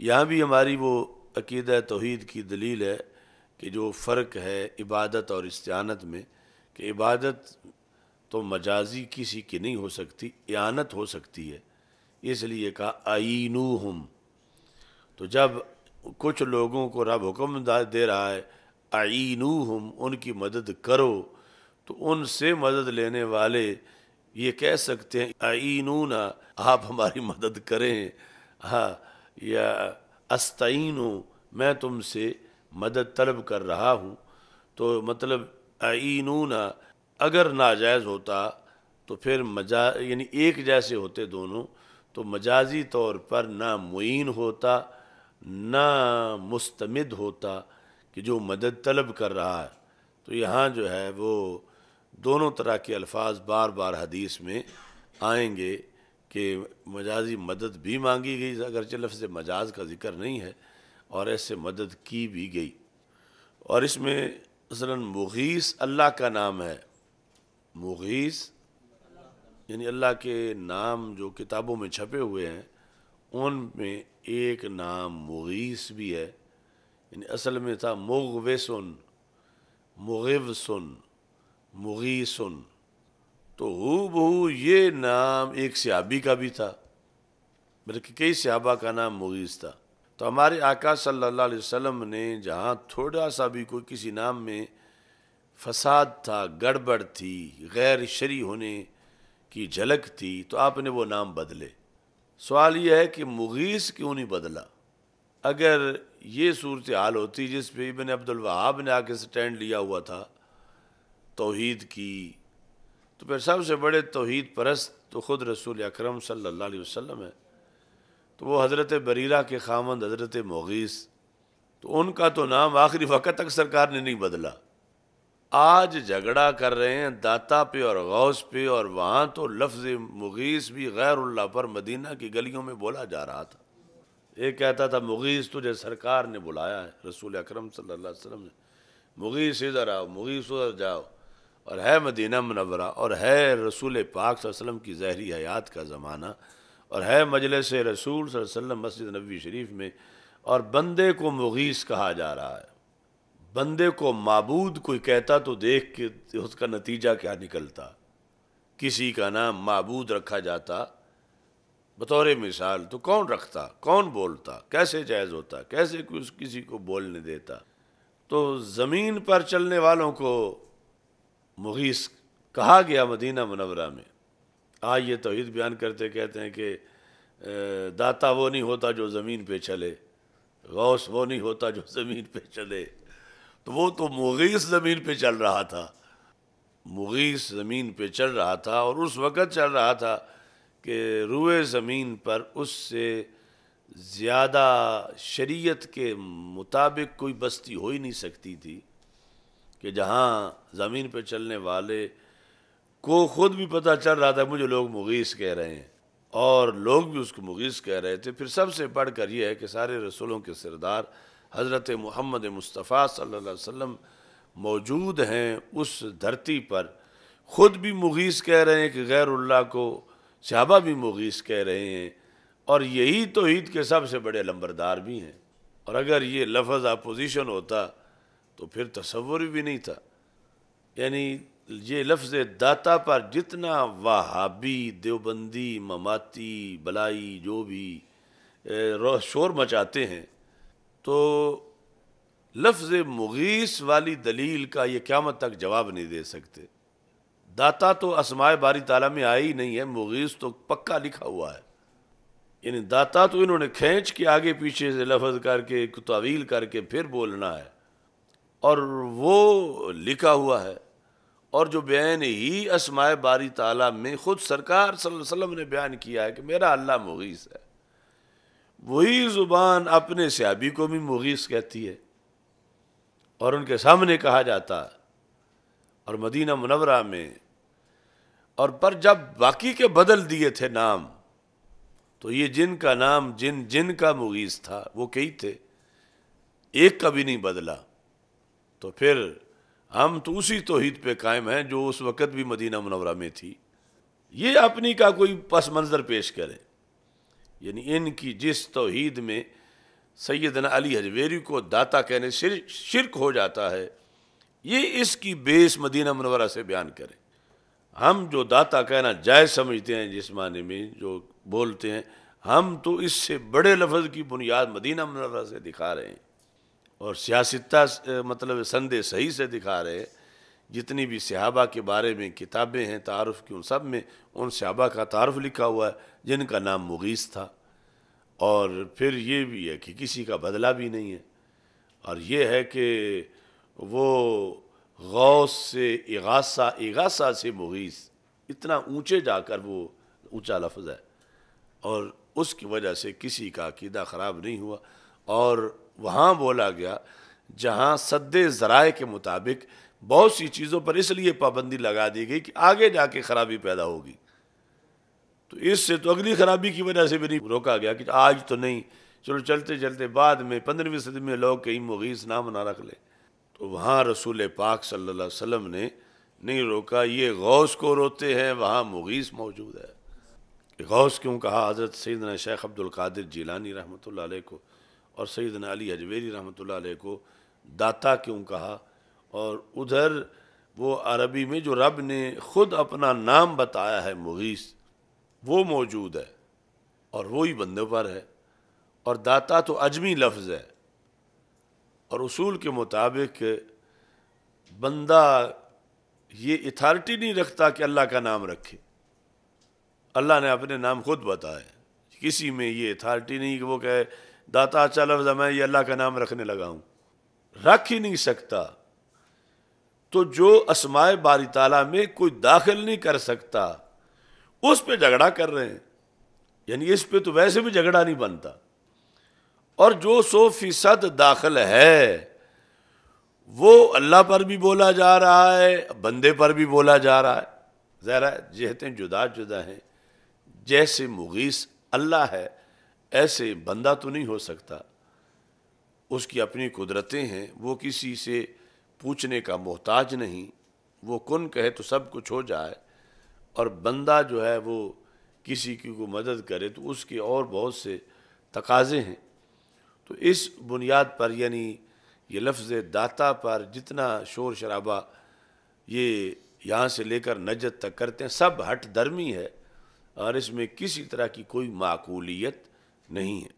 यहाँ भी हमारी वो अकीद तोहद की दलील है कि जो फ़र्क है इबादत और इस्तानत में कि इबादत तो मजाजी किसी की नहीं हो सकती एनत हो सकती है इसलिए कहा आइनू हम तो जब कुछ लोगों को रब हुक्म दे रहा है आइनू हम उनकी मदद करो तो उनसे मदद लेने वाले ये कह सकते हैं आइनू ना आप हमारी मदद करें हाँ या अस्तैन मैं तुमसे मदद तलब कर रहा हूँ तो मतलब न अगर नाजायज़ होता तो फिर मजा यानी एक जैसे होते दोनों तो मजाजी तौर पर ना मुइन होता ना मुस्तमिद होता कि जो मदद तलब कर रहा है तो यहाँ जो है वो दोनों तरह के अल्फाज बार बार हदीस में आएंगे कि मजाजी मदद भी मांगी गई अगरचे लफ्ज़ मजाज का जिक्र नहीं है और ऐसे मदद की भी गई और इसमें मसला मुगीस अल्लाह का नाम है मुगीस यानी अल्लाह के नाम जो किताबों में छपे हुए हैं उन में एक नाम मुगीस भी है यानी असल में था मुगवे सुन मुगव सुन मुगी सुन तो हु बहू ये नाम एक सहाबी का भी था बल्कि कई सहाबा का नाम मुगीज़ था तो हमारे आका सल्लल्लाहु अलैहि वसल्लम ने जहाँ थोड़ा सा भी कोई किसी नाम में फसाद था गड़बड़ थी गैर शरी होने की झलक थी तो आपने वो नाम बदले सवाल यह है कि मुगीस क्यों नहीं बदला अगर ये सूरत हाल होती जिस पे इबन अब्दुल वहाब ने आके स्टैंड लिया हुआ था तोहीद की तो फिर सबसे बड़े तोहद परस्त तो ख़ुद रसूल अक्रम सल्ला वसम है तो वो हज़रत बरीला के खामंद हज़रत मोगीस तो उनका तो नाम आखिरी वक्त तक सरकार ने नहीं बदला आज झगड़ा कर रहे हैं दाता पे और गौस पे और वहाँ तो लफ्ज़ मुगीस भी गैरुल्ला पर मदीना की गलियों में बोला जा रहा था एक कहता था मुगीस तुझे सरकार ने बुलाया है रसूल अक्रम सल्ला वसलम ने मुगीस इधर आओ मुगीस उधर जाओ और है मदीना मनवरा और है रसूल पाक वसलम की जहरी हयात का ज़माना और है मजलस रसूल वसल्लम मस्जिद नबी शरीफ में और बंदे को मुगीस कहा जा रहा है बंदे को मबूद कोई कहता तो देख के उसका नतीजा क्या निकलता किसी का नाम मबूद रखा जाता बतौर मिसाल तो कौन रखता कौन बोलता कैसे जायज़ होता कैसे कुछ किसी को बोलने देता तो ज़मीन पर चलने वालों को मुगीस कहा गया मदीना मनवरा में आज ये तोहद बयान करते कहते हैं कि दाता वो नहीं होता जो ज़मीन पे चले गौस वो नहीं होता जो ज़मीन पे चले तो वो तो मुगीस ज़मीन पे चल रहा था मुगीस ज़मीन पे चल रहा था और उस वक़्त चल रहा था कि रुए ज़मीन पर उससे ज़्यादा शरीयत के मुताबिक कोई बस्ती हो ही नहीं सकती थी कि जहाँ ज़मीन पर चलने वाले को ख़ुद भी पता चल रहा था मुझे लोग मुगीस कह रहे हैं और लोग भी उसको मुगीस कह रहे थे फिर सबसे बढ़ कर यह है कि सारे रसूलों के सरदार हज़रत मोहम्मद मुस्तफ़ा सल्लल्लाहु अलैहि वसल्लम मौजूद हैं उस धरती पर ख़ुद भी मुगीस कह रहे हैं कि गैरुल्ला को सहाबा भी मुगीस कह रहे हैं और यही तो ईद के सबसे बड़े लंबरदार भी हैं और अगर ये लफ्ज़ अपोजिशन होता तो फिर तस्वुर भी नहीं था यानी ये लफ्ज़ दाता पर जितना वहाबी देवबंदी ममाती बलाई जो भी शोर मचाते हैं तो लफ्ज़ मुगीस वाली दलील का ये क्यामत तक जवाब नहीं दे सकते दाता तो असमाय बारी ताला में आई ही नहीं है मुगीस तो पक्का लिखा हुआ है यानी दाता तो इन्होंने खींच के आगे पीछे से लफ्ज़ करके तवील करके फिर बोलना है और वो लिखा हुआ है और जो बयान ही असमाय बारी ताला में ख़ुद सरकार वसल्लम ने बयान किया है कि मेरा अल्लाह मुगीस है वही ज़ुबान अपने सियाबी को भी मुगीस कहती है और उनके सामने कहा जाता है और मदीना मुनवरा में और पर जब बाकी के बदल दिए थे नाम तो ये जिन का नाम जिन जिन का मुगीस था वो कई थे एक का भी नहीं बदला तो फिर हम तो उसी तोहद पे कायम हैं जो उस वक़्त भी मदीना मनवरा में थी ये अपनी का कोई पस मंज़र पेश करें यानी इनकी जिस तोहद में सैदना अली हजवेरी को दाता कहने शिर, शिरक हो जाता है ये इसकी बेस मदीना मनवरा से बयान करें हम जो दाता कहना जायज़ समझते हैं जिस माने में जो बोलते हैं हम तो इससे बड़े लफ्ज़ की बुनियाद मदीना मनवरा से दिखा रहे हैं और सियासता मतलब संदेह सही से दिखा रहे जितनी भी सहाबा के बारे में किताबें हैं तारफ़ की उन सब में उन सहाबा का तारफ़ लिखा हुआ है जिनका नाम मुगीस था और फिर ये भी है कि किसी का बदला भी नहीं है और ये है कि वो गौस से इगासा इगासा से मुगीस इतना ऊंचे जाकर वो ऊंचा लफ्ज़ है और उसकी वजह से किसी का अकीदा ख़राब नहीं हुआ और वहाँ बोला गया जहाँ सद ज़राए के मुताबिक बहुत सी चीज़ों पर इसलिए पाबंदी लगा दी गई कि आगे जाके ख़राबी पैदा होगी तो इससे तो अगली ख़राबी की वजह से भी नहीं रोका गया कि आज तो नहीं चलो चलते चलते बाद में पंद्रहवीं सदी में लोग कहीं मुगीस नाम ना रख ले तो वहाँ रसूल पाक सल्ला वसम ने नहीं रोका ये गौस को रोते हैं वहाँ मुगीस मौजूद है गौस क्यों कहा हज़रत सैदना शेख अब्दुल्कर जीलानी रहमत को और सईद अली हजवेरी रहमत को दाता क्यों कहा और उधर वो अरबी में जो रब ने ख़ुद अपना नाम बताया है मुगीस वो मौजूद है और वो ही बंदे पर है और दाता तो अजमी लफ्ज़ है और उसूल के मुताबिक बंदा ये अथॉरिटी नहीं रखता कि अल्लाह का नाम रखे अल्लाह ने अपने नाम खुद बताया किसी में ये अथार्टी नहीं कि वो कहे दाता चल अच्छा मैं ये अल्लाह का नाम रखने लगा हूं रख ही नहीं सकता तो जो असमाय बारी ताला में कोई दाखिल नहीं कर सकता उस पर झगड़ा कर रहे हैं यानी इस पर तो वैसे भी झगड़ा नहीं बनता और जो सौ फीसद दाखिल है वो अल्लाह पर भी बोला जा रहा है बंदे पर भी बोला जा रहा है जहरा जहतें जुदा जुदा हैं जैसे मुगीस अल्लाह है ऐसे बंदा तो नहीं हो सकता उसकी अपनी कुदरतें हैं वो किसी से पूछने का मोहताज नहीं वो कौन कहे तो सब कुछ हो जाए और बंदा जो है वो किसी की को मदद करे तो उसके और बहुत से तकाजे हैं तो इस बुनियाद पर यानी ये लफ्ज़ दाता पर जितना शोर शराबा ये यहाँ से लेकर नजत तक करते हैं सब हट दर्मी है और इसमें किसी तरह की कोई माकूलियत नहीं है